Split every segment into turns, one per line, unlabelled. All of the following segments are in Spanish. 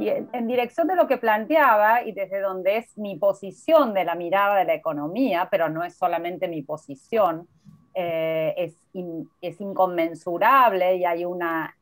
Y en, dirección de lo que planteaba y desde donde es mi posición de la mirada de la economía, pero no es solamente mi posición, eh, es, inconmensurable y hay una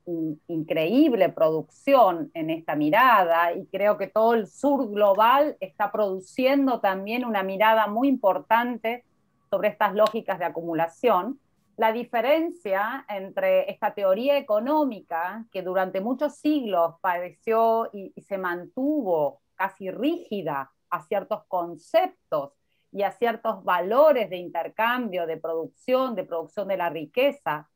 increíble producción en esta mirada y creo que todo el sur global está produciendo también una mirada muy importante sobre estas lógicas de acumulación la diferencia entre esta teoría económica que durante muchos siglos padeció y, se mantuvo casi rígida a ciertos conceptos y a ciertos valores de intercambio, de producción, de producción de la riqueza,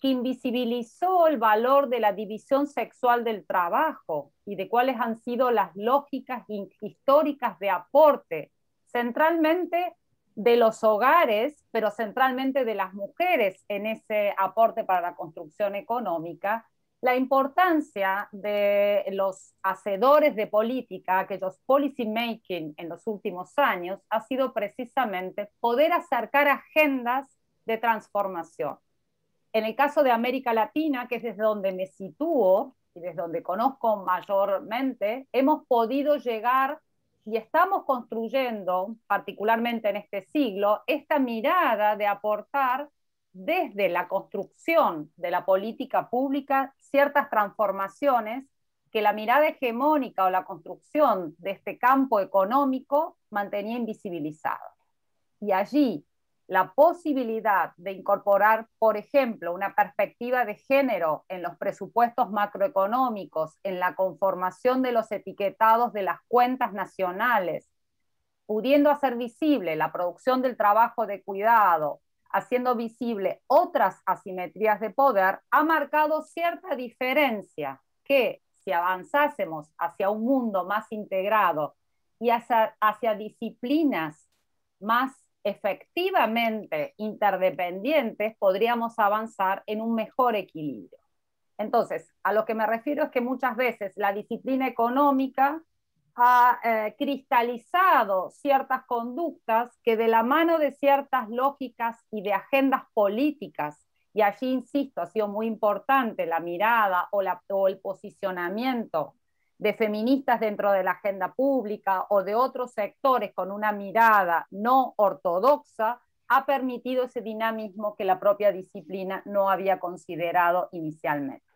que invisibilizó el valor de la división sexual del trabajo y de cuáles han sido las lógicas históricas de aporte, centralmente de los hogares, pero centralmente de las mujeres en ese aporte para la construcción económica, la importancia de los hacedores de política, aquellos policy making en los últimos años, ha sido precisamente poder acercar agendas de transformación. En el caso de América Latina, que es desde donde me sitúo y desde donde conozco mayormente, hemos podido llegar y estamos construyendo, particularmente en este siglo, esta mirada de aportar desde la construcción de la política pública ciertas transformaciones que la mirada hegemónica o la construcción de este campo económico mantenía invisibilizado. Y allí, la posibilidad de incorporar, por ejemplo, una perspectiva de género en los presupuestos macroeconómicos, en la conformación de los etiquetados de las cuentas nacionales, pudiendo hacer visible la producción del trabajo de cuidado, haciendo visible otras asimetrías de poder, ha marcado cierta diferencia que si avanzásemos hacia un mundo más integrado y hacia, hacia disciplinas más efectivamente interdependientes, podríamos avanzar en un mejor equilibrio. Entonces, a lo que me refiero es que muchas veces la disciplina económica ha eh, cristalizado ciertas conductas que de la mano de ciertas lógicas y de agendas políticas, y allí, insisto, ha sido muy importante la mirada o el posicionamiento de feministas dentro de la agenda pública o de otros sectores con una mirada no ortodoxa, ha permitido ese dinamismo que la propia disciplina no había considerado inicialmente.